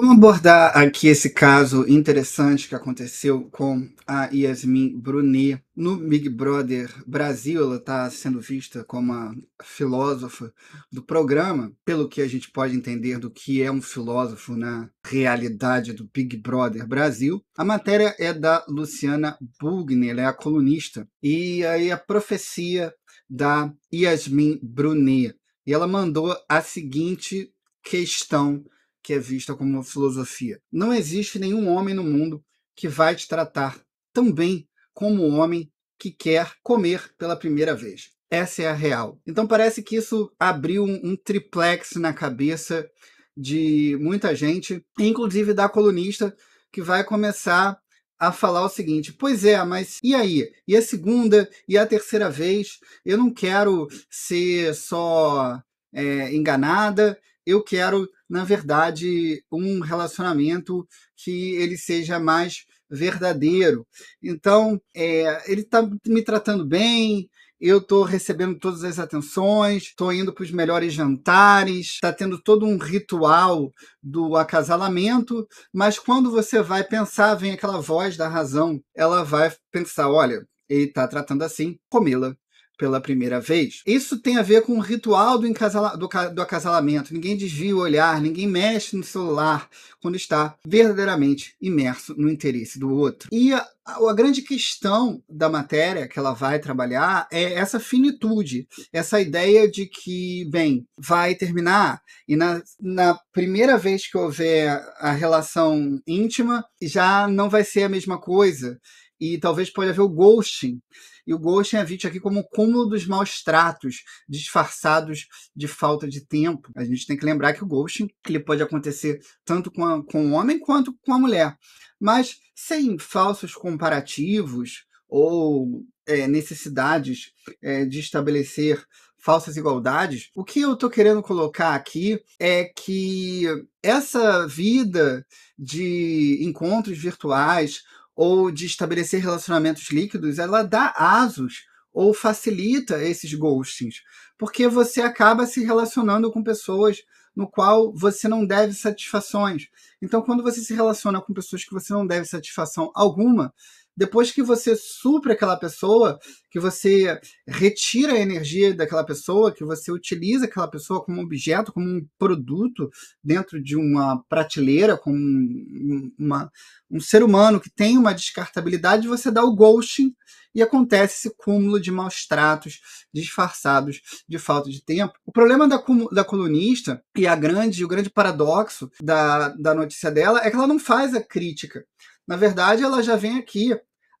Vamos abordar aqui esse caso interessante que aconteceu com a Yasmin Brunet no Big Brother Brasil. Ela está sendo vista como a filósofa do programa, pelo que a gente pode entender do que é um filósofo na realidade do Big Brother Brasil. A matéria é da Luciana Bugner, ela é a colunista, e aí a profecia da Yasmin Brunet. E ela mandou a seguinte questão que é vista como uma filosofia. Não existe nenhum homem no mundo que vai te tratar tão bem como o homem que quer comer pela primeira vez. Essa é a real. Então parece que isso abriu um, um triplex na cabeça de muita gente, inclusive da colunista, que vai começar a falar o seguinte: pois é, mas e aí? E a segunda e a terceira vez? Eu não quero ser só é, enganada, eu quero, na verdade, um relacionamento que ele seja mais verdadeiro. Então, é, ele está me tratando bem, eu estou recebendo todas as atenções, estou indo para os melhores jantares, está tendo todo um ritual do acasalamento, mas quando você vai pensar, vem aquela voz da razão, ela vai pensar: olha, ele está tratando assim, comê-la pela primeira vez, isso tem a ver com o ritual do, encasala, do, do acasalamento. Ninguém desvia o olhar, ninguém mexe no celular quando está verdadeiramente imerso no interesse do outro. E a, a grande questão da matéria que ela vai trabalhar é essa finitude, essa ideia de que, bem, vai terminar e na, na primeira vez que houver a relação íntima já não vai ser a mesma coisa e talvez pode haver o ghosting. E o ghosting é visto aqui como o cúmulo dos maus tratos disfarçados de falta de tempo. A gente tem que lembrar que o ghosting ele pode acontecer tanto com, a, com o homem quanto com a mulher. Mas sem falsos comparativos ou é, necessidades é, de estabelecer falsas igualdades, o que eu estou querendo colocar aqui é que essa vida de encontros virtuais ou de estabelecer relacionamentos líquidos, ela dá asos ou facilita esses ghostings, porque você acaba se relacionando com pessoas no qual você não deve satisfações. Então, quando você se relaciona com pessoas que você não deve satisfação alguma, depois que você supra aquela pessoa, que você retira a energia daquela pessoa, que você utiliza aquela pessoa como objeto, como um produto dentro de uma prateleira, como um, uma, um ser humano que tem uma descartabilidade, você dá o ghosting e acontece esse cúmulo de maus tratos disfarçados de falta de tempo. O problema da, da colunista e a grande, o grande paradoxo da, da notícia dela é que ela não faz a crítica. Na verdade, ela já vem aqui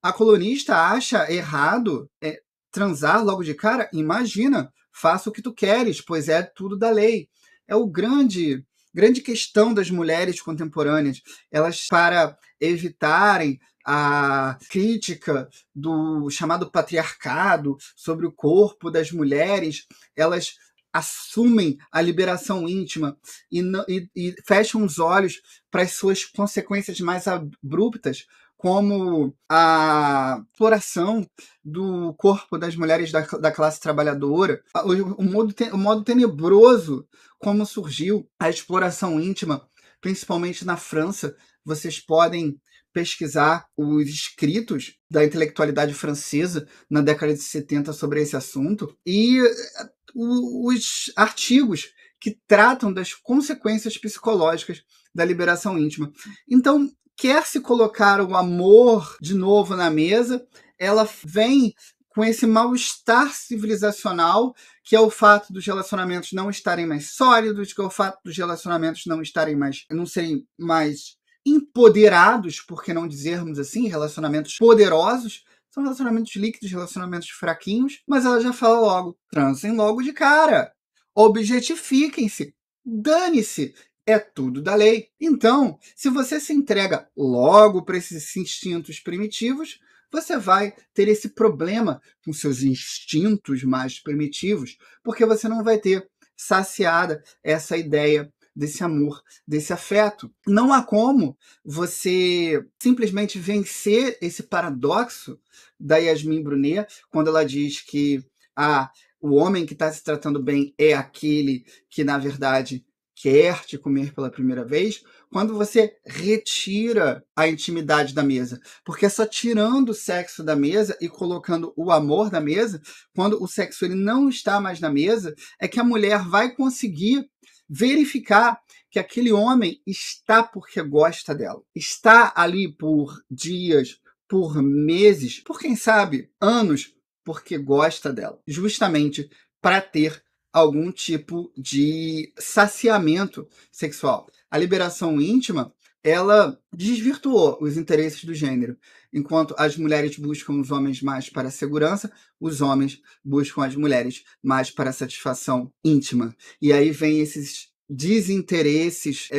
a colunista acha errado é, transar logo de cara? Imagina, faça o que tu queres, pois é tudo da lei. É o grande grande questão das mulheres contemporâneas. Elas para evitarem a crítica do chamado patriarcado sobre o corpo das mulheres, elas assumem a liberação íntima e, e, e fecham os olhos para as suas consequências mais abruptas, como a exploração do corpo das mulheres da, da classe trabalhadora, o, o, modo te, o modo tenebroso como surgiu a exploração íntima, principalmente na França. Vocês podem pesquisar os escritos da intelectualidade francesa na década de 70 sobre esse assunto e eh, os artigos que tratam das consequências psicológicas da liberação íntima. Então, quer se colocar o amor de novo na mesa, ela vem com esse mal-estar civilizacional, que é o fato dos relacionamentos não estarem mais sólidos, que é o fato dos relacionamentos não estarem mais, não serem mais empoderados, por que não dizermos assim, relacionamentos poderosos, são relacionamentos líquidos, relacionamentos fraquinhos, mas ela já fala logo, transem logo de cara, objetifiquem-se, dane-se, é tudo da lei. Então, se você se entrega logo para esses instintos primitivos, você vai ter esse problema com seus instintos mais primitivos, porque você não vai ter saciada essa ideia desse amor, desse afeto. Não há como você simplesmente vencer esse paradoxo da Yasmin Brunet quando ela diz que ah, o homem que está se tratando bem é aquele que, na verdade, quer te comer pela primeira vez, quando você retira a intimidade da mesa. Porque é só tirando o sexo da mesa e colocando o amor da mesa, quando o sexo ele não está mais na mesa, é que a mulher vai conseguir verificar que aquele homem está porque gosta dela. Está ali por dias, por meses, por quem sabe anos, porque gosta dela. Justamente para ter algum tipo de saciamento sexual. A liberação íntima, ela desvirtuou os interesses do gênero. Enquanto as mulheres buscam os homens mais para a segurança, os homens buscam as mulheres mais para a satisfação íntima. E aí vem esses desinteresses é,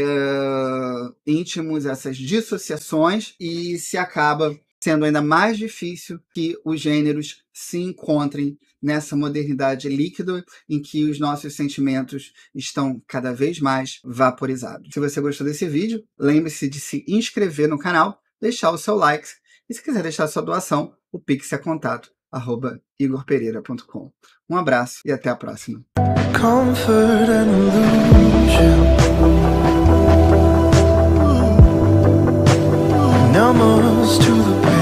íntimos, essas dissociações, e se acaba sendo ainda mais difícil que os gêneros se encontrem nessa modernidade líquida em que os nossos sentimentos estão cada vez mais vaporizados. Se você gostou desse vídeo, lembre-se de se inscrever no canal, deixar o seu like e se quiser deixar sua doação, o pix é contato arroba igorpereira.com. Um abraço e até a próxima. summers to the